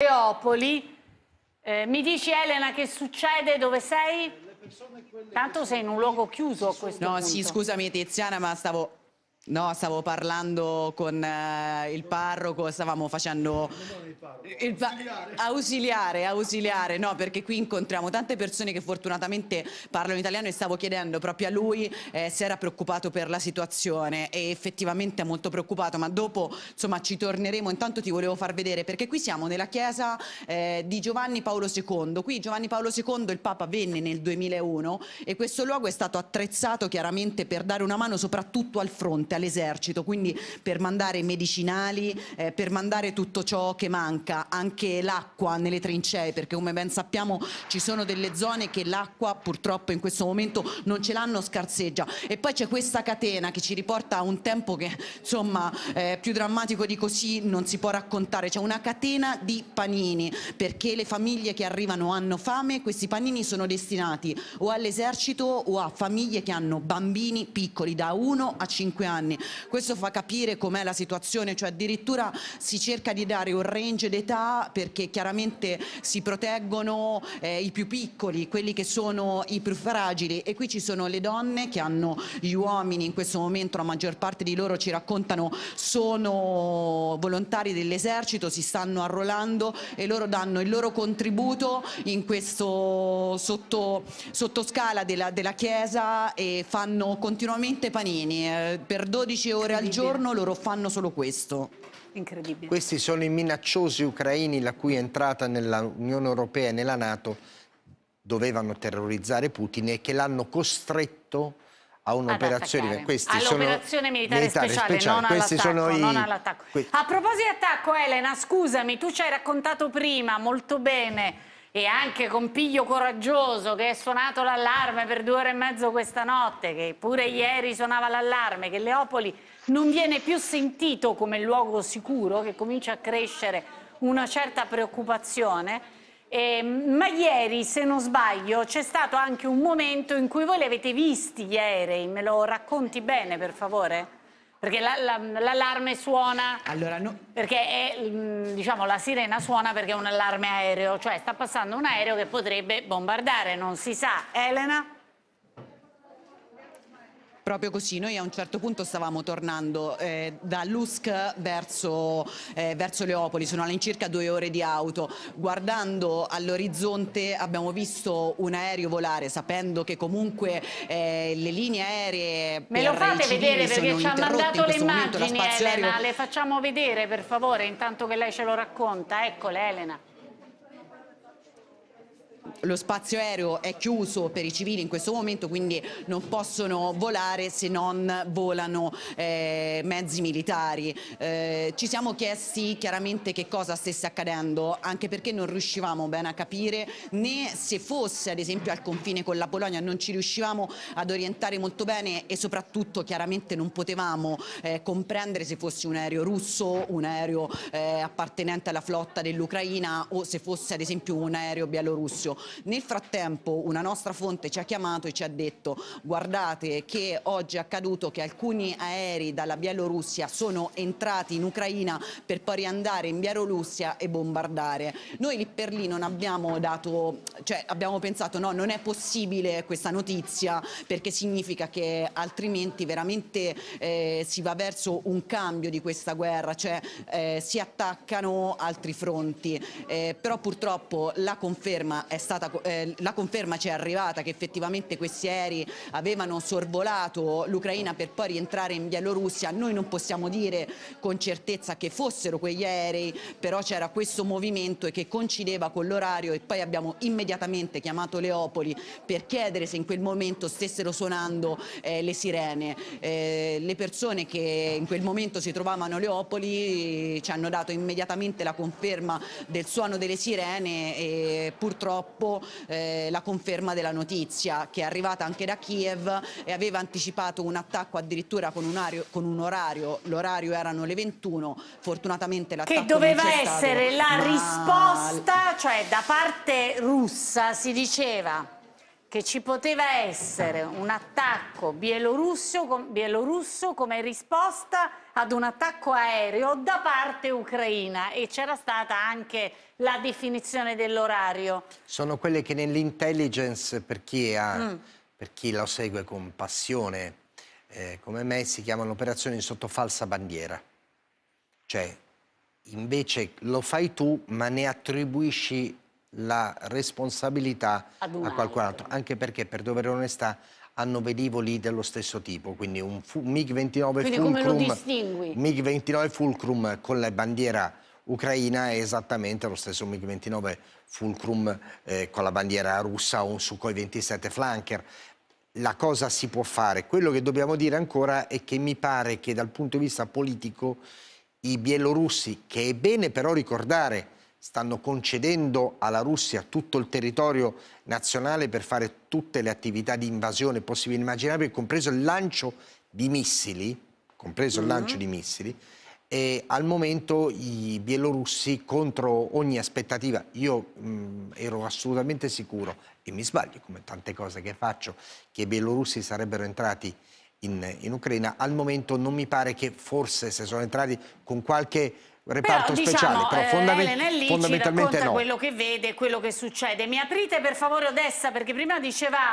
Leopoli. Eh, mi dici Elena che succede? Dove sei? Tanto sei in un luogo chiuso a questo no, punto. No, sì, scusami Tiziana, ma stavo No, stavo parlando con eh, il parroco, stavamo facendo... Il pa ausiliare, ausiliare, no, perché qui incontriamo tante persone che fortunatamente parlano italiano e stavo chiedendo proprio a lui eh, se era preoccupato per la situazione e effettivamente è molto preoccupato, ma dopo insomma ci torneremo, intanto ti volevo far vedere perché qui siamo nella chiesa eh, di Giovanni Paolo II, qui Giovanni Paolo II il Papa venne nel 2001 e questo luogo è stato attrezzato chiaramente per dare una mano soprattutto al fronte, l'esercito, quindi per mandare medicinali, eh, per mandare tutto ciò che manca, anche l'acqua nelle trincee, perché come ben sappiamo ci sono delle zone che l'acqua purtroppo in questo momento non ce l'hanno, scarseggia. E poi c'è questa catena che ci riporta a un tempo che insomma eh, più drammatico di così non si può raccontare, c'è una catena di panini, perché le famiglie che arrivano hanno fame, questi panini sono destinati o all'esercito o a famiglie che hanno bambini piccoli da 1 a 5 anni anni. Questo fa capire com'è la situazione, cioè addirittura si cerca di dare un range d'età perché chiaramente si proteggono eh, i più piccoli, quelli che sono i più fragili e qui ci sono le donne che hanno gli uomini in questo momento, la maggior parte di loro ci raccontano sono volontari dell'esercito, si stanno arruolando e loro danno il loro contributo in questo sotto, sottoscala della, della Chiesa e fanno continuamente panini. Eh, perdono 12 ore al giorno loro fanno solo questo. Incredibile. Questi sono i minacciosi ucraini la cui entrata nell'Unione Europea e nella Nato dovevano terrorizzare Putin e che l'hanno costretto a un'operazione all'operazione militare, militare, speciale, speciale. non all'attacco. I... Non all a proposito di attacco Elena, scusami, tu ci hai raccontato prima molto bene e anche con Piglio Coraggioso che è suonato l'allarme per due ore e mezzo questa notte, che pure ieri suonava l'allarme, che Leopoli non viene più sentito come luogo sicuro, che comincia a crescere una certa preoccupazione. Eh, ma ieri, se non sbaglio, c'è stato anche un momento in cui voi li avete visti gli aerei, me lo racconti bene per favore? Perché l'allarme la, la, suona. Allora, no. Perché è, mm, diciamo, la sirena suona perché è un allarme aereo, cioè sta passando un aereo che potrebbe bombardare, non si sa. Elena? Proprio così, noi a un certo punto stavamo tornando eh, da Lusk verso, eh, verso, Leopoli, sono all'incirca due ore di auto. Guardando all'orizzonte abbiamo visto un aereo volare, sapendo che comunque eh, le linee aeree... Me lo fate vedere perché ci ha mandato le immagini Elena, aereo... le facciamo vedere per favore intanto che lei ce lo racconta. Eccole Elena lo spazio aereo è chiuso per i civili in questo momento quindi non possono volare se non volano eh, mezzi militari. Eh, ci siamo chiesti chiaramente che cosa stesse accadendo anche perché non riuscivamo bene a capire né se fosse ad esempio al confine con la Polonia non ci riuscivamo ad orientare molto bene e soprattutto chiaramente non potevamo eh, comprendere se fosse un aereo russo, un aereo eh, appartenente alla flotta dell'Ucraina o se fosse ad esempio un aereo bielorusso. Nel frattempo una nostra fonte ci ha chiamato e ci ha detto guardate che oggi è accaduto che alcuni aerei dalla Bielorussia sono entrati in Ucraina per poi riandare in Bielorussia e bombardare. Noi lì per lì non abbiamo dato, cioè abbiamo pensato no, non è possibile questa notizia perché significa che altrimenti veramente eh, si va verso un cambio di questa guerra, cioè eh, si attaccano altri fronti. Eh, però purtroppo la conferma è stata stata, eh, la conferma ci è arrivata che effettivamente questi aerei avevano sorvolato l'Ucraina per poi rientrare in Bielorussia, noi non possiamo dire con certezza che fossero quegli aerei, però c'era questo movimento e che coincideva con l'orario e poi abbiamo immediatamente chiamato Leopoli per chiedere se in quel momento stessero suonando eh, le sirene. Eh, le persone che in quel momento si trovavano a Leopoli eh, ci hanno dato immediatamente la conferma del suono delle sirene e purtroppo dopo eh, la conferma della notizia che è arrivata anche da Kiev e aveva anticipato un attacco addirittura con un, ario, con un orario, l'orario erano le 21, fortunatamente l'attacco Che doveva essere stato, la risposta, cioè da parte russa si diceva che ci poteva essere un attacco bielorusso, bielorusso come risposta ad un attacco aereo da parte ucraina e c'era stata anche la definizione dell'orario. Sono quelle che nell'intelligence, per, mm. per chi lo segue con passione, eh, come me, si chiamano operazioni sotto falsa bandiera. Cioè, invece lo fai tu, ma ne attribuisci la responsabilità a qualcun altro, anche perché per dovere onestà hanno velivoli dello stesso tipo, quindi un MiG-29 Fulcrum, MiG Fulcrum con la bandiera ucraina è esattamente lo stesso MiG-29 Fulcrum eh, con la bandiera russa o un Sukhoi 27 Flanker. La cosa si può fare. Quello che dobbiamo dire ancora è che mi pare che dal punto di vista politico i bielorussi, che è bene però ricordare, stanno concedendo alla Russia tutto il territorio nazionale per fare tutte le attività di invasione possibili e immaginabili, compreso il lancio di missili, compreso mm -hmm. di missili, e al momento i bielorussi contro ogni aspettativa, io mh, mm, ero assolutamente sicuro, e mi sbaglio come tante cose che faccio, che i bielorussi sarebbero entrati in, in Ucraina, al momento non mi pare che forse se sono entrati con qualche reparto però, speciale, diciamo, però eh, fondament- Elena lì fondamentalmente ci racconta no. quello che vede, quello che succede. Mi aprite per favore Odessa perché prima diceva